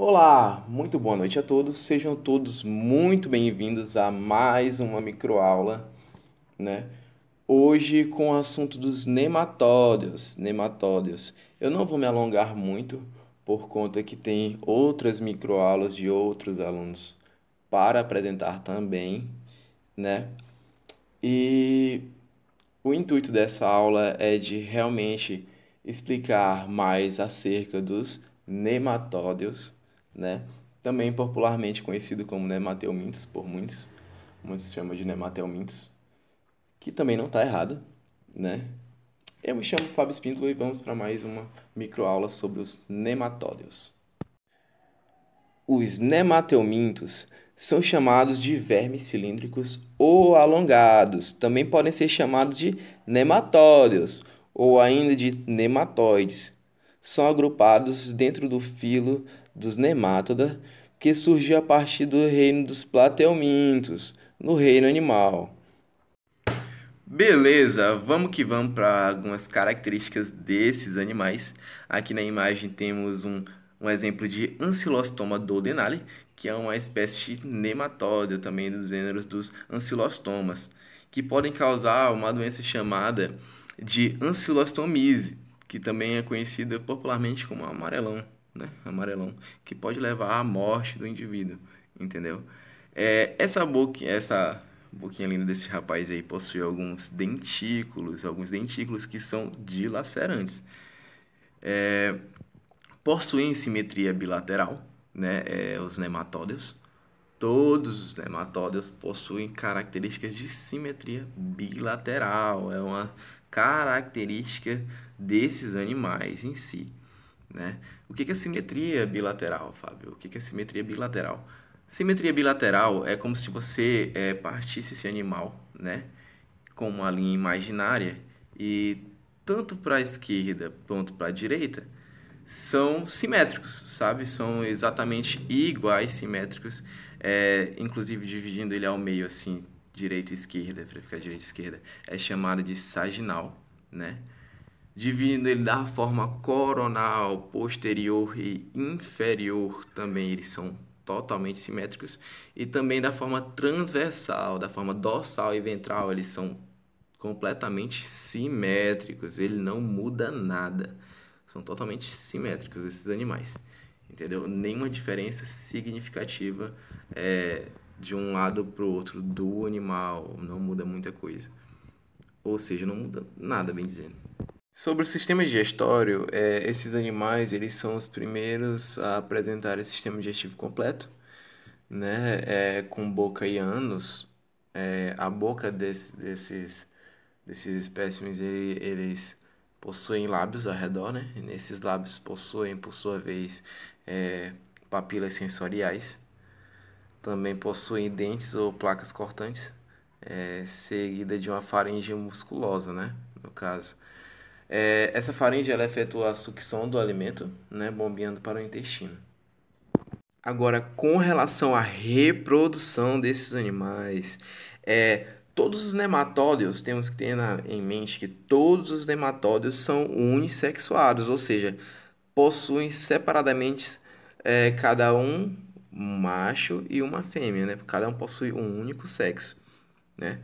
Olá, muito boa noite a todos. Sejam todos muito bem-vindos a mais uma microaula, né? Hoje com o assunto dos nematódeos, nematódeos. Eu não vou me alongar muito por conta que tem outras microaulas de outros alunos para apresentar também, né? E o intuito dessa aula é de realmente explicar mais acerca dos nematódeos né? Também popularmente conhecido como nematelmintes né por muitos, muitos se chama de nematelmintes, né que também não está errado, né? Eu me chamo Fábio Espíndola e vamos para mais uma microaula sobre os nematódeos. Os nematelmintos né são chamados de vermes cilíndricos ou alongados. Também podem ser chamados de nematódeos ou ainda de nematóides. São agrupados dentro do filo dos nematoda, que surgiu a partir do reino dos plateumintos, no reino animal. Beleza, vamos que vamos para algumas características desses animais. Aqui na imagem temos um, um exemplo de Ancilostoma dodenale, que é uma espécie de nematóide, também dos gêneros dos ancilostomas, que podem causar uma doença chamada de Ancilostomise, que também é conhecida popularmente como amarelão né, amarelão, que pode levar à morte do indivíduo, entendeu? É, essa, boquinha, essa boquinha linda desse rapaz aí possui alguns dentículos, alguns dentículos que são dilacerantes. É, possuem simetria bilateral, né, é, os nematódeos. Todos os nematódeos possuem características de simetria bilateral, é uma característica desses animais em si. Né? O que é simetria bilateral, Fábio? O que é simetria bilateral? Simetria bilateral é como se você é, partisse esse animal né? com uma linha imaginária e tanto para a esquerda quanto para a direita são simétricos, sabe? São exatamente iguais, simétricos, é, inclusive dividindo ele ao meio, assim, direita e esquerda, para ficar direita e esquerda, é chamada de saginal, né? Divino, ele da forma coronal, posterior e inferior também, eles são totalmente simétricos, e também da forma transversal, da forma dorsal e ventral, eles são completamente simétricos, ele não muda nada. São totalmente simétricos esses animais, entendeu? Nenhuma diferença significativa é, de um lado para o outro do animal, não muda muita coisa. Ou seja, não muda nada, bem dizendo. Sobre o sistema digestório, é, esses animais eles são os primeiros a apresentar o sistema digestivo completo, né? É, com boca e ânus. É, a boca desse, desses, desses espécimes ele, eles possuem lábios ao redor, né? E nesses lábios possuem, por sua vez, é, papilas sensoriais. Também possuem dentes ou placas cortantes, é, seguida de uma faringe musculosa, né? No caso. É, essa faringe ela efetua a sucção do alimento, né, bombeando para o intestino. Agora, com relação à reprodução desses animais, é, todos os nematódeos temos que ter na, em mente que todos os nematódeos são unissexuados, ou seja, possuem separadamente é, cada um um macho e uma fêmea, né? Cada um possui um único sexo, né?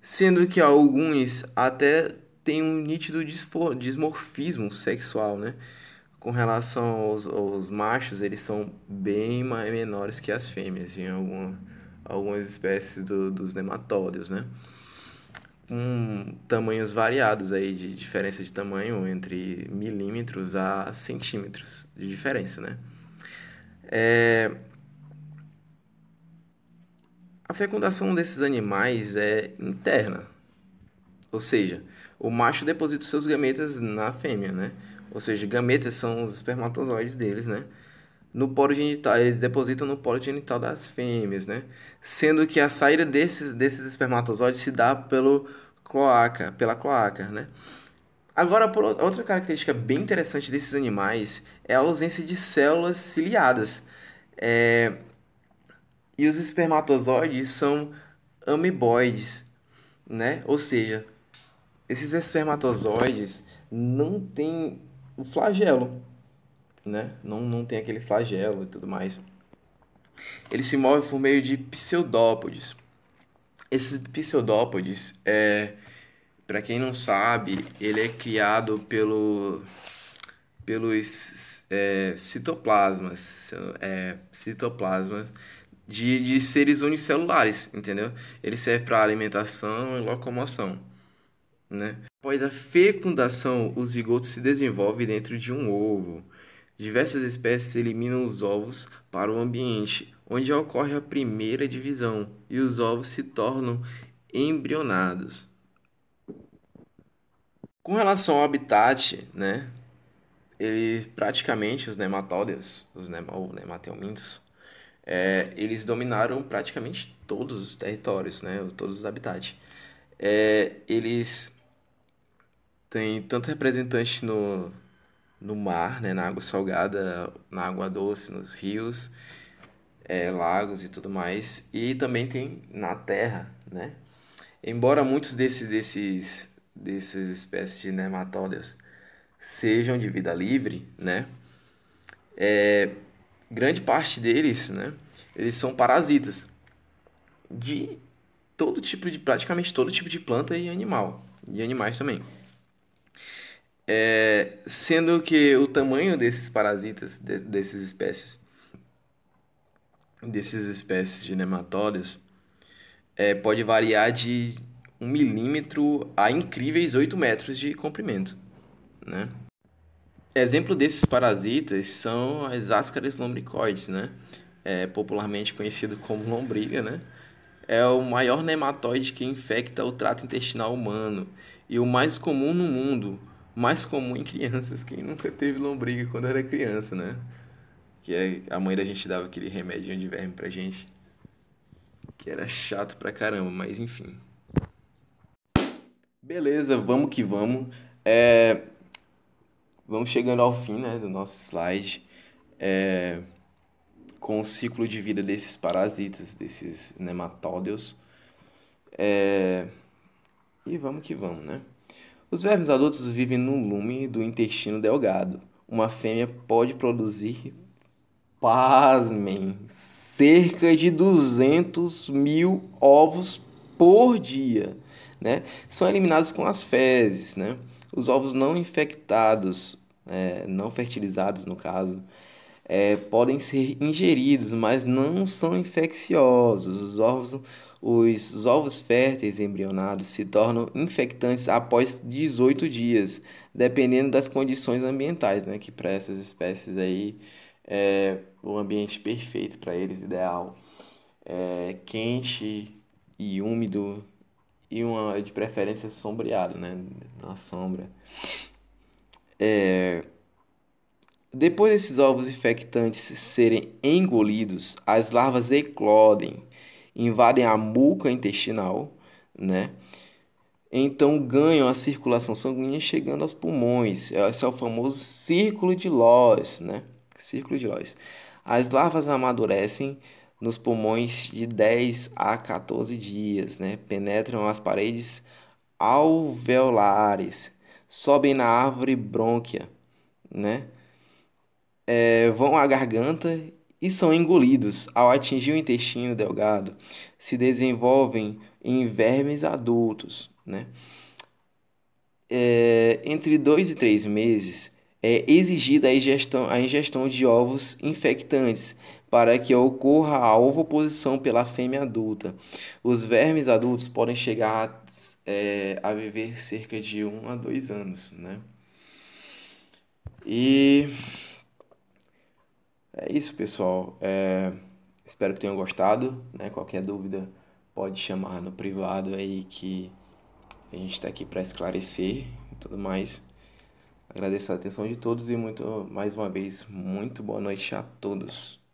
Sendo que alguns até tem um nítido dismorfismo sexual, né? Com relação aos, aos machos, eles são bem mais, menores que as fêmeas em alguma, algumas espécies do, dos nematóides, né? Com tamanhos variados aí de diferença de tamanho entre milímetros a centímetros de diferença, né? É... A fecundação desses animais é interna, ou seja, o macho deposita seus gametas na fêmea, né? Ou seja, gametas são os espermatozoides deles, né? No polo genital, eles depositam no polo genital das fêmeas, né? Sendo que a saída desses, desses espermatozoides se dá pelo cloaca, pela cloaca, né? Agora, outra característica bem interessante desses animais é a ausência de células ciliadas. É... E os espermatozoides são ameboides, né? Ou seja, esses espermatozoides não têm o flagelo, né? Não, não tem aquele flagelo e tudo mais. Eles se movem por meio de pseudópodes. Esses pseudópodes, é, para quem não sabe, ele é criado pelo, pelos é, citoplasmas, é, citoplasmas de, de seres unicelulares, entendeu? Ele serve para alimentação e locomoção. Né? Após a fecundação, o zigoto se desenvolve dentro de um ovo. Diversas espécies eliminam os ovos para o ambiente, onde ocorre a primeira divisão e os ovos se tornam embrionados. Com relação ao habitat, né, eles praticamente os nematódeos, os nema, ou nematelmintos, é, eles dominaram praticamente todos os territórios, né, todos os habitats. É, eles tem tanto representante no, no mar, né, na água salgada, na água doce, nos rios, é, lagos e tudo mais, e também tem na terra, né? Embora muitos desses, desses, dessas espécies de nematódeos sejam de vida livre, né? É, grande parte deles, né? Eles são parasitas de todo tipo de praticamente todo tipo de planta e animal e animais também. É, sendo que o tamanho desses parasitas, de, dessas espécies, desses espécies de nematóides, é, pode variar de 1 milímetro a incríveis 8 metros de comprimento. Né? Exemplo desses parasitas são as áscaras lombricoides, né? É, popularmente conhecido como lombriga, né? é o maior nematóide que infecta o trato intestinal humano e o mais comum no mundo, mais comum em crianças, quem nunca teve lombriga quando era criança, né? Que é, a mãe da gente dava aquele remédio de verme pra gente. Que era chato pra caramba, mas enfim. Beleza, vamos que vamos. É... Vamos chegando ao fim né, do nosso slide. É... Com o ciclo de vida desses parasitas, desses nematódeos. É... E vamos que vamos, né? Os vermes adultos vivem no lume do intestino delgado. Uma fêmea pode produzir, pasmem, cerca de 200 mil ovos por dia. Né? São eliminados com as fezes. Né? Os ovos não infectados, é, não fertilizados no caso, é, podem ser ingeridos, mas não são infecciosos. Os ovos, os ovos férteis embrionados se tornam infectantes após 18 dias, dependendo das condições ambientais, né? Que para essas espécies aí é o ambiente perfeito para eles, ideal. É quente e úmido e uma de preferência sombreado, né? Na sombra. É... Depois desses ovos infectantes serem engolidos, as larvas eclodem invadem a muca intestinal, né? Então ganham a circulação sanguínea chegando aos pulmões. Esse é o famoso círculo de Lois, né? Círculo de Lois. As larvas amadurecem nos pulmões de 10 a 14 dias, né? Penetram as paredes alveolares, sobem na árvore brônquia, né? É, vão à garganta e são engolidos. Ao atingir o intestino delgado, se desenvolvem em vermes adultos. Né? É, entre 2 e 3 meses, é exigida a ingestão, a ingestão de ovos infectantes para que ocorra a ovoposição pela fêmea adulta. Os vermes adultos podem chegar a, é, a viver cerca de 1 um a 2 anos. Né? E isso, pessoal. É... Espero que tenham gostado. Né? Qualquer dúvida pode chamar no privado aí que a gente está aqui para esclarecer e tudo mais. Agradeço a atenção de todos e muito mais uma vez muito boa noite a todos.